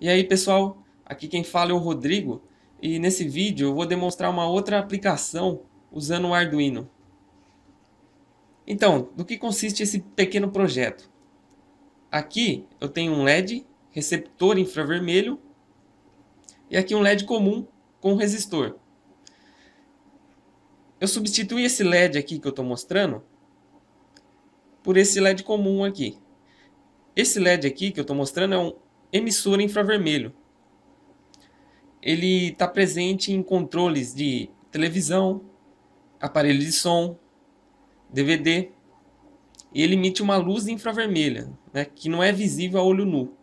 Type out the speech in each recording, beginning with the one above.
E aí pessoal, aqui quem fala é o Rodrigo e nesse vídeo eu vou demonstrar uma outra aplicação usando o Arduino. Então, do que consiste esse pequeno projeto? Aqui eu tenho um LED, receptor infravermelho e aqui um LED comum com resistor. Eu substituí esse LED aqui que eu estou mostrando por esse LED comum aqui. Esse LED aqui que eu estou mostrando é um emissora infravermelho. Ele está presente em controles de televisão, aparelho de som, DVD. E ele emite uma luz infravermelha, né, que não é visível a olho nu.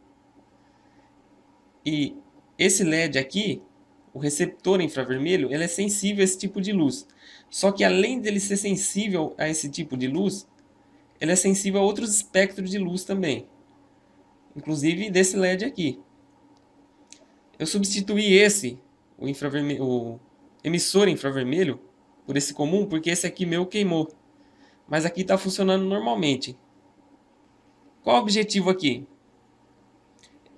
E esse LED aqui, o receptor infravermelho, ele é sensível a esse tipo de luz. Só que além dele ser sensível a esse tipo de luz, ele é sensível a outros espectros de luz também inclusive desse LED aqui. Eu substituí esse, o, o emissor infravermelho, por esse comum, porque esse aqui meu queimou. Mas aqui está funcionando normalmente. Qual o objetivo aqui?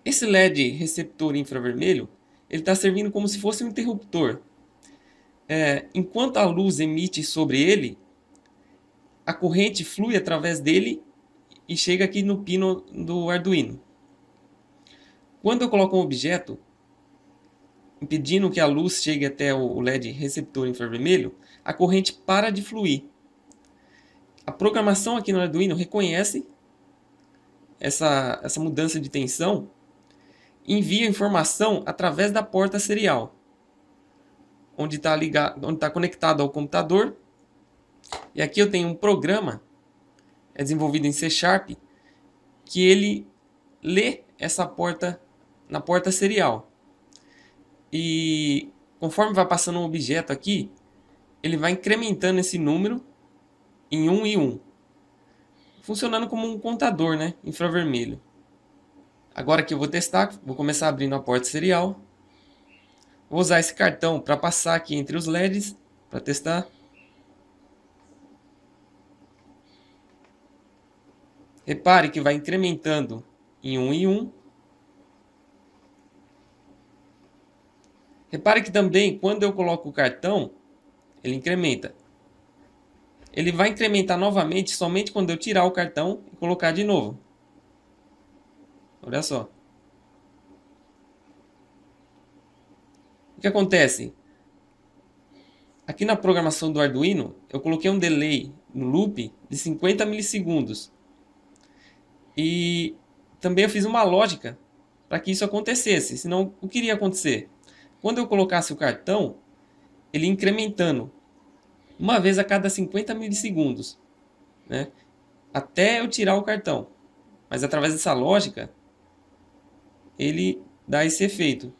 Esse LED receptor infravermelho, ele está servindo como se fosse um interruptor. É, enquanto a luz emite sobre ele, a corrente flui através dele e chega aqui no pino do Arduino. Quando eu coloco um objeto impedindo que a luz chegue até o LED receptor infravermelho, a corrente para de fluir. A programação aqui no Arduino reconhece essa, essa mudança de tensão e envia informação através da porta serial, onde está tá conectado ao computador. E aqui eu tenho um programa, é desenvolvido em C Sharp, que ele lê essa porta na porta serial. E conforme vai passando um objeto aqui, ele vai incrementando esse número em 1 um e 1. Um, funcionando como um contador, né? Infravermelho. Agora que eu vou testar, vou começar abrindo a porta serial. Vou usar esse cartão para passar aqui entre os LEDs para testar. Repare que vai incrementando em 1 um e 1. Um, Repare que também, quando eu coloco o cartão, ele incrementa. Ele vai incrementar novamente somente quando eu tirar o cartão e colocar de novo. Olha só. O que acontece? Aqui na programação do Arduino, eu coloquei um delay no loop de 50 milissegundos. E também eu fiz uma lógica para que isso acontecesse, senão o que iria acontecer? Quando eu colocasse o cartão, ele ia incrementando uma vez a cada 50 milissegundos, né? até eu tirar o cartão. Mas através dessa lógica, ele dá esse efeito.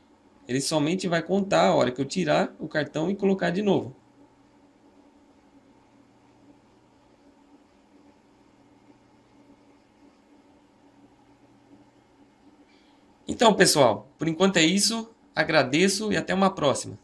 Ele somente vai contar a hora que eu tirar o cartão e colocar de novo. Então, pessoal, por enquanto é isso. Agradeço e até uma próxima.